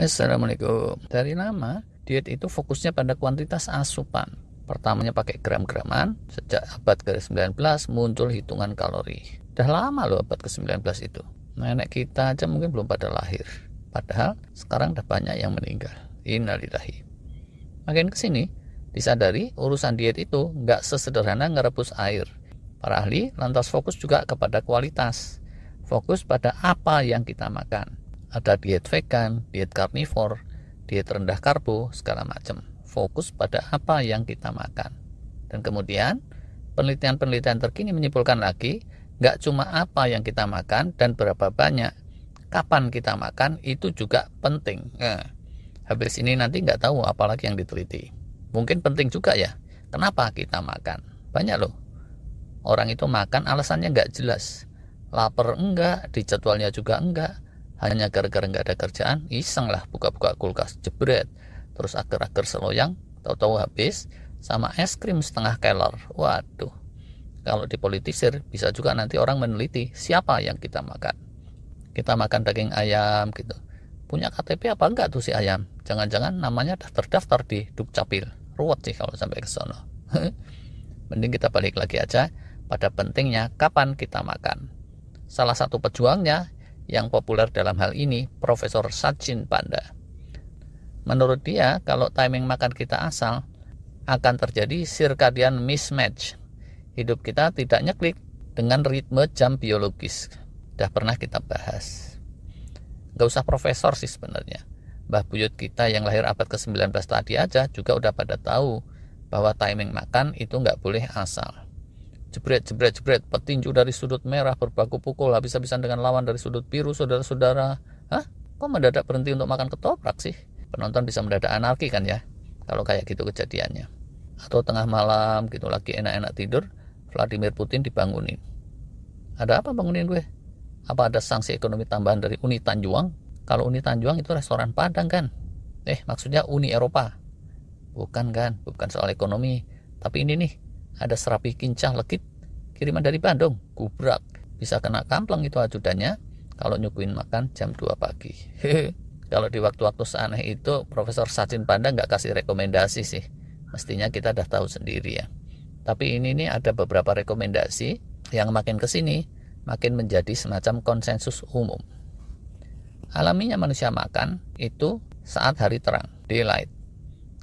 Assalamualaikum. Dari lama diet itu fokusnya pada kuantitas asupan. Pertamanya pakai gram-graman, sejak abad ke-19 muncul hitungan kalori. Dah lama loh abad ke-19 itu. Nenek kita aja mungkin belum pada lahir. Padahal sekarang udah banyak yang meninggal. Innalillahi. Makin kesini, disadari urusan diet itu nggak sesederhana ngerebus air. Para ahli lantas fokus juga kepada kualitas. Fokus pada apa yang kita makan ada diet vegan, diet karnivor, diet rendah karbo, segala macam. Fokus pada apa yang kita makan. Dan kemudian penelitian-penelitian terkini menyimpulkan lagi nggak cuma apa yang kita makan dan berapa banyak, kapan kita makan itu juga penting. Nah, habis ini nanti nggak tahu apalagi yang diteliti. Mungkin penting juga ya, kenapa kita makan? Banyak loh, orang itu makan alasannya nggak jelas. Laper enggak, dijadwalnya juga enggak, hanya gara-gara nggak ada kerjaan iseng lah buka-buka kulkas jebret terus agar-agar seloyang tahu-tahu habis sama es krim setengah kelor waduh kalau dipolitisir bisa juga nanti orang meneliti siapa yang kita makan kita makan daging ayam gitu punya KTP apa enggak tuh si ayam jangan-jangan namanya dah terdaftar di Dukcapil ruwet sih kalau sampai ke sono mending kita balik lagi aja pada pentingnya kapan kita makan salah satu pejuangnya yang populer dalam hal ini, Profesor Sachin Panda. Menurut dia, kalau timing makan kita asal, akan terjadi circadian mismatch. Hidup kita tidak nyeklik dengan ritme jam biologis. Sudah pernah kita bahas. Gak usah profesor sih sebenarnya. Mbah Buyut kita yang lahir abad ke-19 tadi aja juga udah pada tahu bahwa timing makan itu nggak boleh asal. Jebret, jebret, jebret. Petinju dari sudut merah berbaku pukul habis-habisan dengan lawan dari sudut biru, saudara-saudara. Hah? Kok mendadak berhenti untuk makan ketoprak sih? Penonton bisa mendadak anarki kan ya? Kalau kayak gitu kejadiannya. Atau tengah malam gitu lagi enak-enak tidur, Vladimir Putin dibangunin. Ada apa bangunin gue? Apa ada sanksi ekonomi tambahan dari Uni Tanjuang? Kalau Uni Tanjuang itu restoran Padang kan? Eh, maksudnya Uni Eropa. Bukan kan, bukan soal ekonomi. Tapi ini nih, ada serapi kincah legit kiriman dari Bandung gubrak bisa kena kampleng itu ajudannya kalau nyukuin makan jam 2 pagi kalau di waktu-waktu seaneh itu Profesor Sachin Panda nggak kasih rekomendasi sih mestinya kita udah tahu sendiri ya tapi ini nih ada beberapa rekomendasi yang makin kesini makin menjadi semacam konsensus umum alaminya manusia makan itu saat hari terang daylight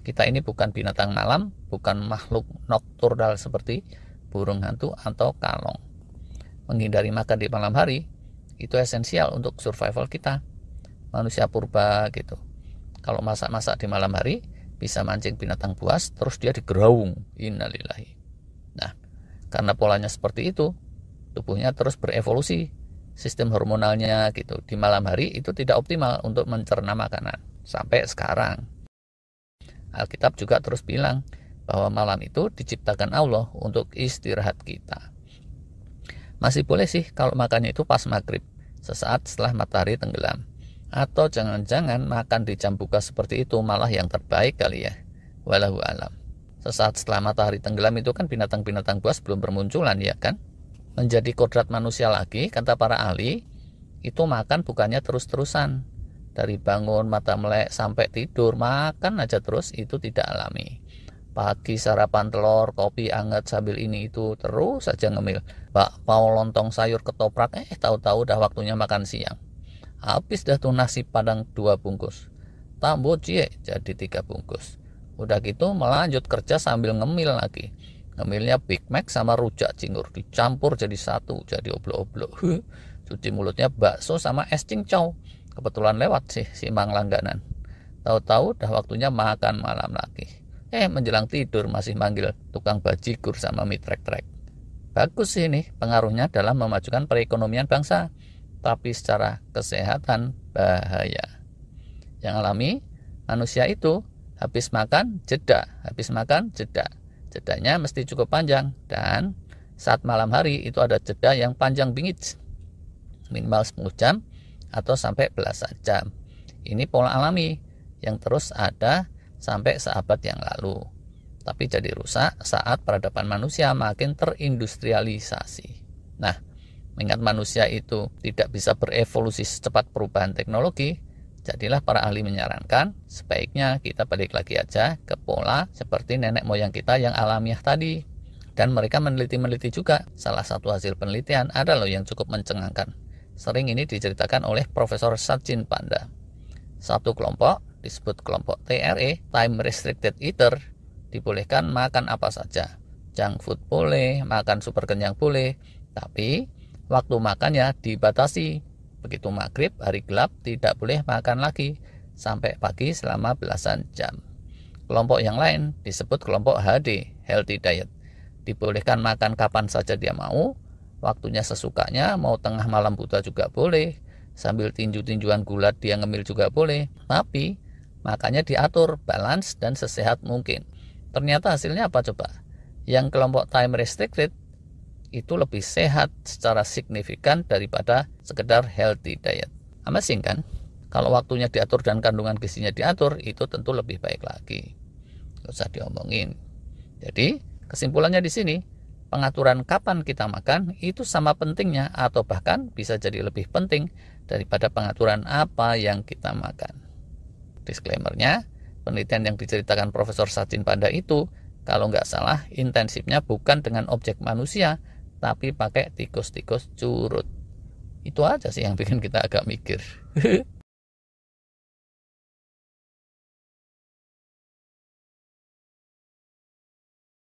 kita ini bukan binatang malam bukan makhluk nokturnal seperti burung hantu, atau kalong. Menghindari makan di malam hari itu esensial untuk survival kita, manusia purba gitu. Kalau masak-masak di malam hari bisa mancing binatang buas, terus dia digeraung. Innalillahi. Nah, karena polanya seperti itu, tubuhnya terus berevolusi. Sistem hormonalnya gitu di malam hari itu tidak optimal untuk mencerna makanan sampai sekarang. Alkitab juga terus bilang, bahwa malam itu diciptakan Allah untuk istirahat kita. Masih boleh sih kalau makannya itu pas maghrib, sesaat setelah matahari tenggelam. Atau jangan-jangan makan di jam buka seperti itu malah yang terbaik kali ya. Walahu alam. Sesaat setelah matahari tenggelam itu kan binatang-binatang buas belum bermunculan ya kan? Menjadi kodrat manusia lagi, kata para ahli, itu makan bukannya terus-terusan. Dari bangun, mata melek, sampai tidur, makan aja terus itu tidak alami Pagi sarapan telur, kopi anget sambil ini itu terus saja ngemil. pak mau lontong sayur ketoprak, eh tahu-tahu dah waktunya makan siang. Habis dah tuh nasi padang dua bungkus. Tambo cie jadi tiga bungkus. Udah gitu melanjut kerja sambil ngemil lagi. Ngemilnya Big Mac sama rujak cingur dicampur jadi satu jadi oblo-oblo. Cuci mulutnya bakso sama es cincau. Kebetulan lewat sih si Mang langganan. Tahu-tahu dah waktunya makan malam lagi. Eh menjelang tidur masih manggil tukang bajigur sama mitrek-trek. Bagus sih ini pengaruhnya dalam memajukan perekonomian bangsa. Tapi secara kesehatan bahaya. Yang alami manusia itu habis makan jeda, habis makan jeda. Jedanya mesti cukup panjang dan saat malam hari itu ada jeda yang panjang bingit minimal 10 jam atau sampai belasan jam. Ini pola alami yang terus ada sampai seabad yang lalu, tapi jadi rusak saat peradaban manusia makin terindustrialisasi. Nah, mengingat manusia itu tidak bisa berevolusi secepat perubahan teknologi, jadilah para ahli menyarankan sebaiknya kita balik lagi aja ke pola seperti nenek moyang kita yang alamiah tadi. Dan mereka meneliti-meneliti juga. Salah satu hasil penelitian ada loh yang cukup mencengangkan. Sering ini diceritakan oleh Profesor Sachin Panda. Satu kelompok disebut kelompok TRE, time restricted eater, dibolehkan makan apa saja. Junk food boleh, makan super kenyang boleh, tapi waktu makannya dibatasi. Begitu maghrib, hari gelap, tidak boleh makan lagi sampai pagi selama belasan jam. Kelompok yang lain disebut kelompok HD, healthy diet. Dibolehkan makan kapan saja dia mau, waktunya sesukanya, mau tengah malam buta juga boleh, sambil tinju-tinjuan gulat dia ngemil juga boleh, tapi Makanya diatur, balance, dan sesehat mungkin. Ternyata hasilnya apa coba? Yang kelompok time restricted itu lebih sehat secara signifikan daripada sekedar healthy diet. Amazing kan? Kalau waktunya diatur dan kandungan gizinya diatur, itu tentu lebih baik lagi. Gak usah diomongin. Jadi, kesimpulannya di sini, pengaturan kapan kita makan itu sama pentingnya atau bahkan bisa jadi lebih penting daripada pengaturan apa yang kita makan. Disclaimernya, penelitian yang diceritakan Profesor Sachin pada itu, kalau nggak salah, intensifnya bukan dengan objek manusia, tapi pakai tikus-tikus curut. Itu aja sih yang bikin kita agak mikir.